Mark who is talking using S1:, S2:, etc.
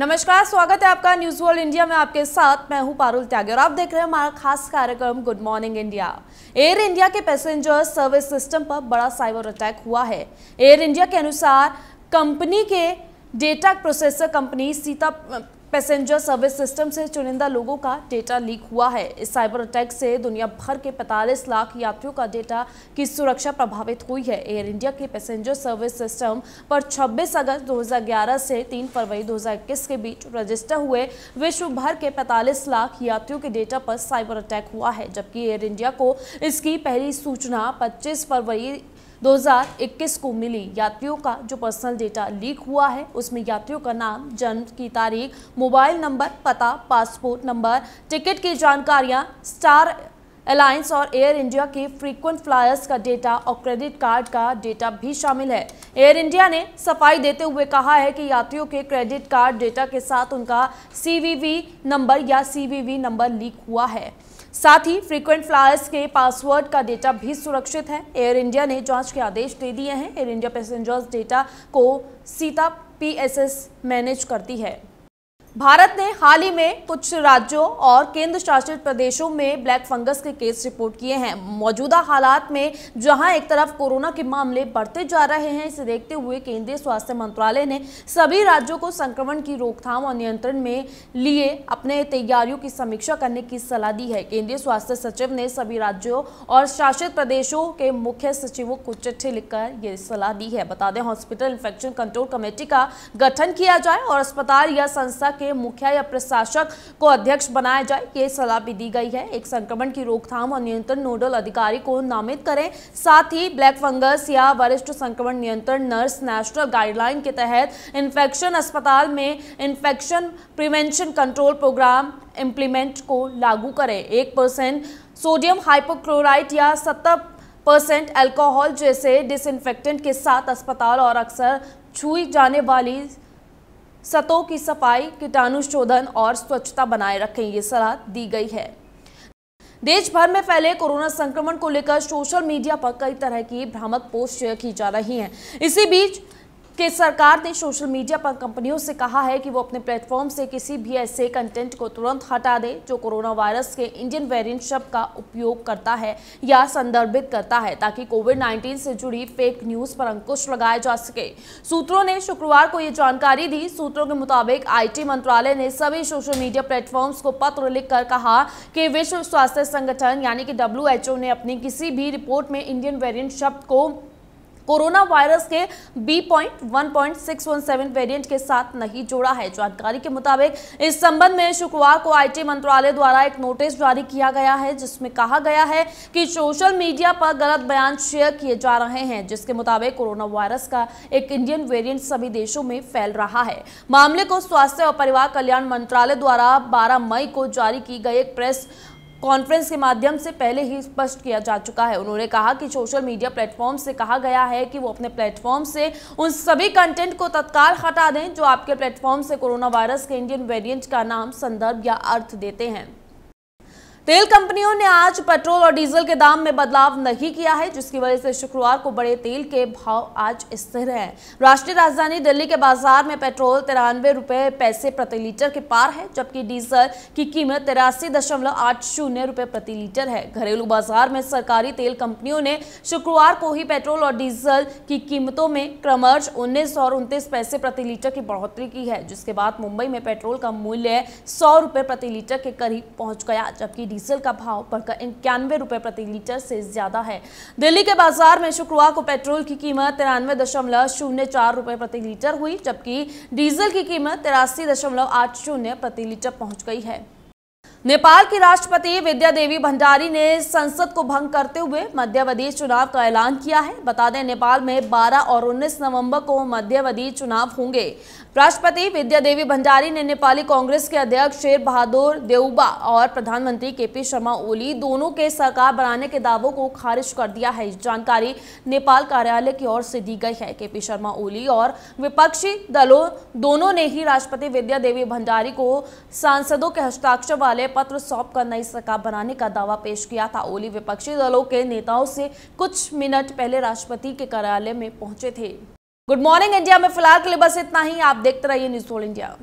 S1: नमस्कार स्वागत है आपका न्यूज वर्ल्ड इंडिया में आपके साथ मैं हूं पारुल त्यागी और आप देख रहे हैं हमारा खास कार्यक्रम good morning India Air India के पैसेंजर सर्विस सिस्टम पर बड़ा साइबर अटैक हुआ है एयर इंडिया के अनुसार कंपनी के data processor company SITA passenger service system से चुनिंदा लोगों का डेटा लीक हुआ है इस साइबर अटैक से दुनिया भर के 45 लाख यात्रियों का डेटा की सुरक्षा प्रभावित हुई है एयर इंडिया के पैसेंजर सर्विस सिस्टम पर 26 अगस्त 2011 से 3 फरवरी 2021 के बीच रजिस्टर हुए विश्व भर के 45 लाख यात्रियों के डेटा पर साइबर अटैक हुआ है जबकि एयर इंडिया को इसकी पहली सूचना पच्चीस फरवरी 2021 को मिली यात्रियों का जो पर्सनल डेटा लीक हुआ है उसमें यात्रियों का नाम जन्म की तारीख मोबाइल नंबर पता पासपोर्ट नंबर टिकट की जानकारियां स्टार अलायंस और एयर इंडिया के फ्रीक्वेंट फ्लायर्स का डेटा और क्रेडिट कार्ड का डेटा भी शामिल है एयर इंडिया ने सफाई देते हुए कहा है कि यात्रियों के क्रेडिट कार्ड डेटा के साथ उनका सीवीवी नंबर या सीवीवी नंबर लीक हुआ है साथ ही फ्रीक्वेंट फ्लायर्स के पासवर्ड का डेटा भी सुरक्षित है एयर इंडिया ने जांच के आदेश दे दिए हैं एयर इंडिया पैसेंजर्स डेटा को सीता पीएसएस मैनेज करती है भारत ने हाल ही में कुछ राज्यों और केंद्र शासित प्रदेशों में ब्लैक फंगस के केस रिपोर्ट किए हैं मौजूदा हालात में जहां एक तरफ कोरोना के मामले बढ़ते जा रहे हैं इसे देखते हुए केंद्रीय स्वास्थ्य मंत्रालय ने सभी राज्यों को संक्रमण की रोकथाम और नियंत्रण में लिए अपने तैयारियों की समीक्षा करने की सलाह दी है केंद्रीय स्वास्थ्य सचिव ने सभी राज्यों और शासित प्रदेशों के मुख्य सचिवों को चिट्ठी लिखकर ये सलाह दी है बता दें हॉस्पिटल इन्फेक्शन कंट्रोल कमेटी का गठन किया जाए और अस्पताल या संस्था के लिए मुखिया या प्रशासक को अध्यक्ष बनाया जाए ये सलाह भी दी गई है एक संक्रमण की रोकथाम और नियंत्रण नोडल अधिकारी को नामित करें साथ ही ब्लैक फंगस या वरिष्ठ संक्रमण नियंत्रण नर्स नेशनल गाइडलाइन के तहत इन्फेक्शन अस्पताल में infection prevention control program implement को लागू करें एक परसेंट सोडियम हाइपोक्लोराइट या सत्तर परसेंट अल्कोहल जैसे डिसइनफेक्टेंट के साथ अस्पताल और अक्सर छुई जाने वाली सतों की सफाई कीटाणु शोधन और स्वच्छता बनाए रखें ये सलाह दी गई है देश भर में फैले कोरोना संक्रमण को लेकर सोशल मीडिया पर कई तरह की भ्रामक पोस्ट शेयर की जा रही हैं इसी बीच कि सरकार ने सोशल मीडिया पर कंपनियों से कहा है कि वो अपने प्लेटफॉर्म से किसी भी ऐसे कंटेंट को तुरंत हटा दे जो कोरोना वायरस के इंडियन वेरिएंट शब्द का उपयोग करता है या संदर्भित करता है ताकि कोविड 19 से जुड़ी फेक न्यूज पर अंकुश लगाया जा सके सूत्रों ने शुक्रवार को ये जानकारी दी सूत्रों के मुताबिक आई मंत्रालय ने सभी सोशल मीडिया प्लेटफॉर्म्स को पत्र लिखकर कहा कि विश्व स्वास्थ्य संगठन यानी कि डब्ल्यू ने अपनी किसी भी रिपोर्ट में इंडियन वेरियंट शब्द को कोरोना वायरस के B point one point six one seven variant के साथ नहीं जोड़ा है जानकारी के मुताबिक इस संबंध में शुक्रवार को आईटी मंत्रालय द्वारा एक नोटिस जारी किया गया है जिसमें कहा गया है कि सोशल मीडिया पर गलत बयान शेयर किए जा रहे हैं जिसके मुताबिक कोरोना वायरस का एक इंडियन वेरियंट सभी देशों में फैल रहा है मामले को स्वास्थ्य और परिवार कल्याण मंत्रालय द्वारा बारह मई को जारी की गई एक प्रेस कॉन्फ्रेंस के माध्यम से पहले ही स्पष्ट किया जा चुका है उन्होंने कहा कि सोशल मीडिया प्लेटफॉर्म से कहा गया है कि वो अपने प्लेटफॉर्म से उन सभी कंटेंट को तत्काल हटा दें जो आपके प्लेटफॉर्म से कोरोना वायरस के इंडियन वेरियंट का नाम संदर्भ या अर्थ देते हैं तेल कंपनियों ने आज पेट्रोल और डीजल के दाम में बदलाव नहीं किया है जिसकी वजह से शुक्रवार को बड़े तेल के भाव आज स्थिर हैं राष्ट्रीय राजधानी दिल्ली के बाजार में पेट्रोल तिरानवे रुपए पैसे प्रति लीटर के पार है जबकि डीजल की कीमत तिरासी दशमलव आठ शून्य रुपए प्रति लीटर है घरेलू बाजार में सरकारी तेल कंपनियों ने शुक्रवार को ही पेट्रोल और डीजल की कीमतों में क्रमश उन्नीस और उनतीस पैसे प्रति लीटर की बढ़ोतरी की है जिसके बाद मुंबई में पेट्रोल का मूल्य सौ रुपये प्रति लीटर के करीब पहुंच गया जबकि डीजल का भाव बढ़कर इक्यानवे रुपए प्रति लीटर से ज्यादा है दिल्ली के बाजार में शुक्रवार को पेट्रोल की कीमत तिरानवे दशमलव शून्य चार रुपए प्रति लीटर हुई जबकि डीजल की कीमत तिरासी दशमलव आठ शून्य प्रति लीटर पहुंच गई है नेपाल की राष्ट्रपति विद्या देवी भंडारी ने संसद को भंग करते हुए मध्यावधि चुनाव का ऐलान किया है बता दें नेपाल में 12 और 19 नवंबर को मध्यावधि चुनाव होंगे राष्ट्रपति विद्या देवी भंडारी ने नेपाली कांग्रेस के अध्यक्ष शेर बहादुर देउबा और प्रधानमंत्री के पी शर्मा ओली दोनों के सरकार बनाने के दावों को खारिज कर दिया है जानकारी नेपाल कार्यालय की ओर से दी गई है के पी शर्मा ओली और विपक्षी दलों दोनों ने ही राष्ट्रपति विद्या देवी भंडारी को सांसदों के हस्ताक्षर वाले पत्र सौंप कर नई सरकार बनाने का दावा पेश किया था ओली विपक्षी दलों के नेताओं से कुछ मिनट पहले राष्ट्रपति के कार्यालय में पहुंचे थे गुड मॉर्निंग इंडिया में फिलहाल के लिए बस इतना ही आप देखते रहिए न्यूज ऑल इंडिया